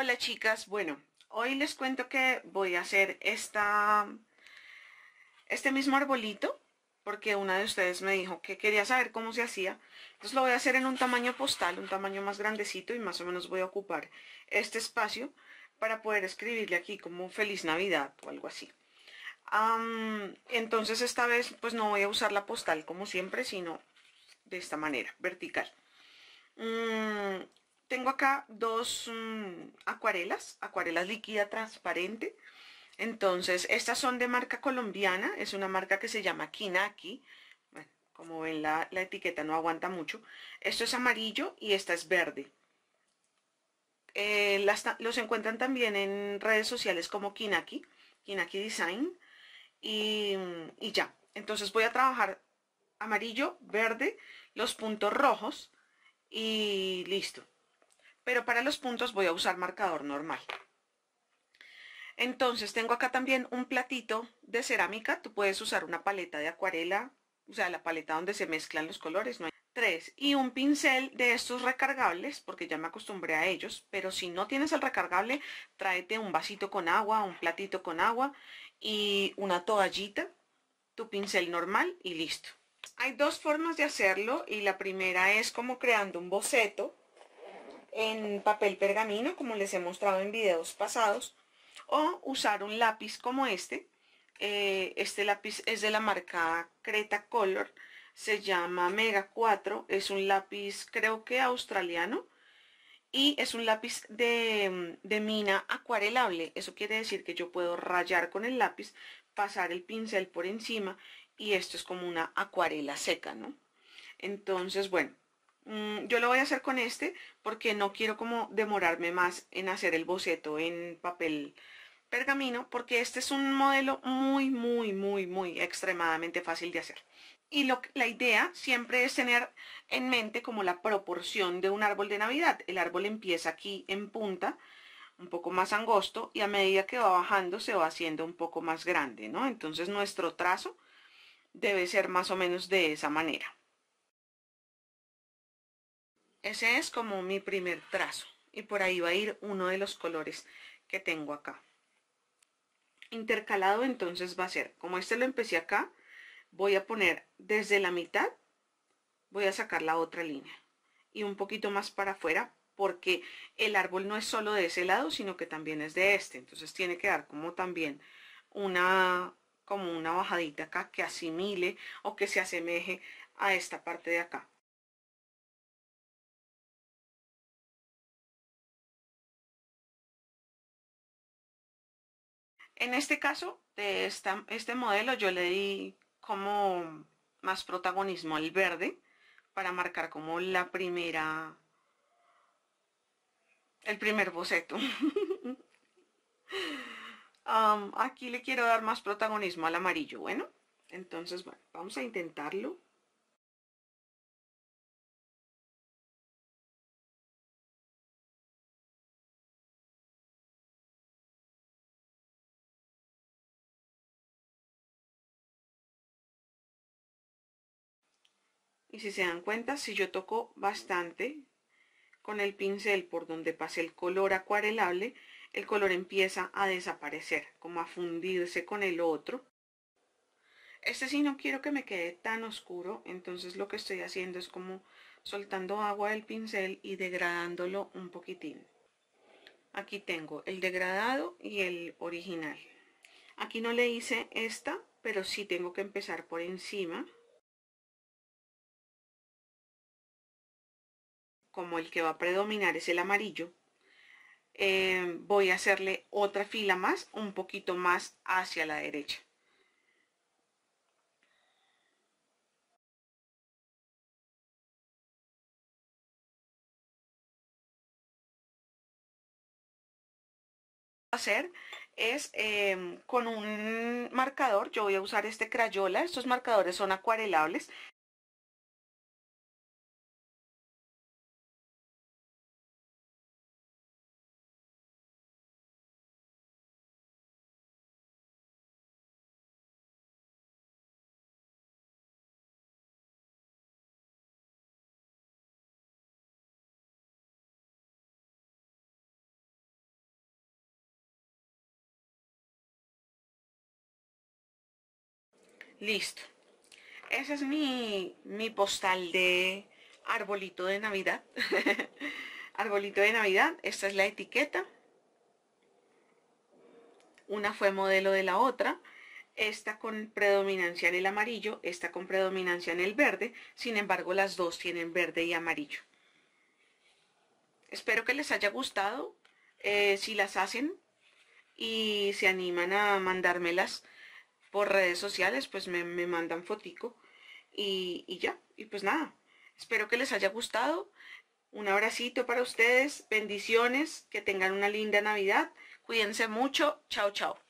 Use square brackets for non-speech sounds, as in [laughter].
Hola chicas, bueno, hoy les cuento que voy a hacer esta, este mismo arbolito porque una de ustedes me dijo que quería saber cómo se hacía. Entonces lo voy a hacer en un tamaño postal, un tamaño más grandecito y más o menos voy a ocupar este espacio para poder escribirle aquí como Feliz Navidad o algo así. entonces esta vez pues no voy a usar la postal como siempre, sino de esta manera, vertical. Mm, tengo acá dos mm, acuarelas, acuarelas líquida transparente. Entonces, estas son de marca colombiana, es una marca que se llama Kinaki. Bueno, como ven, la, etiqueta no aguanta mucho. Esto es amarillo y esta es verde. Eh, los encuentran también en redes sociales como Kinaki, Kinaki Design, mm, y, ya. Entonces voy a trabajar amarillo, verde, los puntos rojos y listo pero para los puntos voy a usar marcador normal. Entonces tengo acá también un platito de cerámica, tú puedes usar una paleta de acuarela, o sea la paleta donde se mezclan los colores, no hay tres, y un pincel de estos recargables, porque ya me acostumbré a ellos, pero si no tienes el recargable, tráete un vasito con agua, un platito con agua y una toallita, tu pincel normal y listo. Hay dos formas de hacerlo y la primera es como creando un boceto en papel pergamino, como les he mostrado en videos pasados, o usar un lápiz como este. Eh, este lápiz es de la marca Creta Color, se llama Mega 4, es un lápiz creo que australiano, y es un lápiz de, de mina acuarelable, eso quiere decir que yo puedo rayar con el lápiz, pasar el pincel por encima, y esto es como una acuarela seca, ¿no? Entonces, bueno, Mm, yo lo voy a hacer con este porque no quiero como demorarme más en hacer el boceto en papel pergamino porque este es un modelo muy, muy, muy, muy extremadamente fácil de hacer. Y la idea siempre es tener en mente como la proporción de un árbol de Navidad. El árbol empieza aquí en punta, un poco más angosto, y a medida que va bajando se va haciendo un poco más grande, ¿no? Entonces nuestro trazo debe ser más o menos de esa manera. Ese es como mi primer trazo. Y por ahí va a ir uno de los colores que tengo acá. Intercalado entonces va a ser, como este lo empecé acá, voy a poner desde la mitad, voy a sacar la otra línea. Y un poquito más para afuera, porque el árbol no es solo de ese lado, sino que también es de este. Entonces tiene que dar como también una, como una bajadita acá que asimile o que se asemeje a esta parte de acá. En este caso, de este modelo yo le di como más protagonismo al verde para marcar como la primera, el primer boceto. [laughs] aquí le quiero dar más protagonismo al amarillo, bueno. Entonces, bueno, vamos a intentarlo. y si se dan cuenta si yo toco bastante con el pincel por donde pase el color acuarelable el color empieza a desaparecer como a fundirse con el otro este sí no quiero que me quede tan oscuro entonces lo que estoy haciendo es como soltando agua del pincel y degradándolo un poquitín aquí tengo el degradado y el original aquí no le hice esta pero sí tengo que empezar por encima como el que va a predominar es el amarillo, eh, voy a hacerle otra fila más, un poquito más hacia la derecha. a hacer es em, con un marcador, yo voy a usar este Crayola, estos marcadores son acuarelables, Listo. Ese es mi, postal de arbolito de Navidad. [laughs] arbolito de Navidad. Esta es la etiqueta. Una fue modelo de la otra. Esta con predominancia en el amarillo, esta con predominancia en el verde. Sin embargo, las dos tienen verde y amarillo. Espero que les haya gustado. Eh, si las hacen y se animan a mandármelas redes sociales, pues me, mandan fotico y, y ya, y pues nada, espero que les haya gustado. Un abracito para ustedes, bendiciones, que tengan una linda Navidad, cuídense mucho, chao chao.